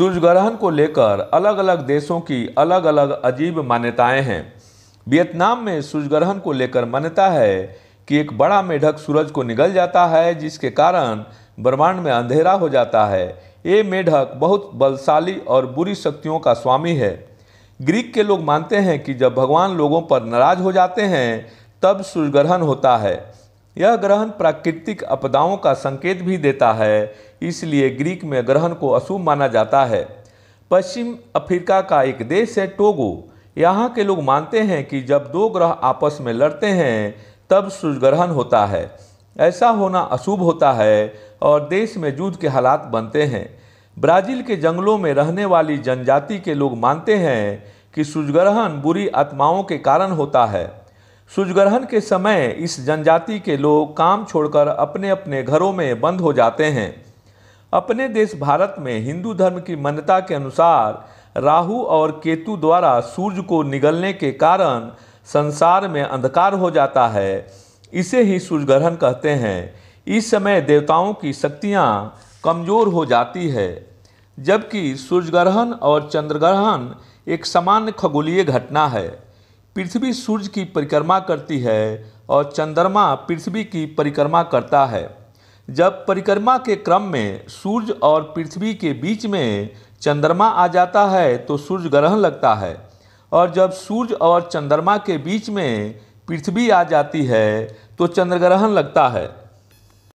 सूर्यग्रहण को लेकर अलग अलग देशों की अलग अलग अजीब मान्यताएं हैं वियतनाम में सूर्य ग्रहण को लेकर मान्यता है कि एक बड़ा मेढक सूरज को निगल जाता है जिसके कारण ब्रह्मांड में अंधेरा हो जाता है ये मेढक बहुत बलशाली और बुरी शक्तियों का स्वामी है ग्रीक के लोग मानते हैं कि जब भगवान लोगों पर नाराज हो जाते हैं तब सूर्यग्रहण होता है यह ग्रहण प्राकृतिक आपदाओं का संकेत भी देता है इसलिए ग्रीक में ग्रहण को अशुभ माना जाता है पश्चिम अफ्रीका का एक देश है टोगो यहाँ के लोग मानते हैं कि जब दो ग्रह आपस में लड़ते हैं तब ग्रहण होता है ऐसा होना अशुभ होता है और देश में युद्ध के हालात बनते हैं ब्राज़ील के जंगलों में रहने वाली जनजाति के लोग मानते हैं कि सूर्यग्रहण बुरी आत्माओं के कारण होता है सूर्यग्रहण के समय इस जनजाति के लोग काम छोड़कर अपने अपने घरों में बंद हो जाते हैं अपने देश भारत में हिंदू धर्म की मान्यता के अनुसार राहु और केतु द्वारा सूर्य को निगलने के कारण संसार में अंधकार हो जाता है इसे ही सूर्यग्रहण कहते हैं इस समय देवताओं की शक्तियाँ कमज़ोर हो जाती है जबकि सूर्यग्रहण और चंद्रग्रहण एक सामान्य खगोलीय घटना है पृथ्वी सूर्य की परिक्रमा करती है और चंद्रमा पृथ्वी की परिक्रमा करता है जब परिक्रमा के क्रम में सूर्य और पृथ्वी के बीच में चंद्रमा आ जाता है तो सूर्य ग्रहण लगता है और जब सूर्य और चंद्रमा के बीच में पृथ्वी आ जाती है तो चंद्रग्रहण लगता है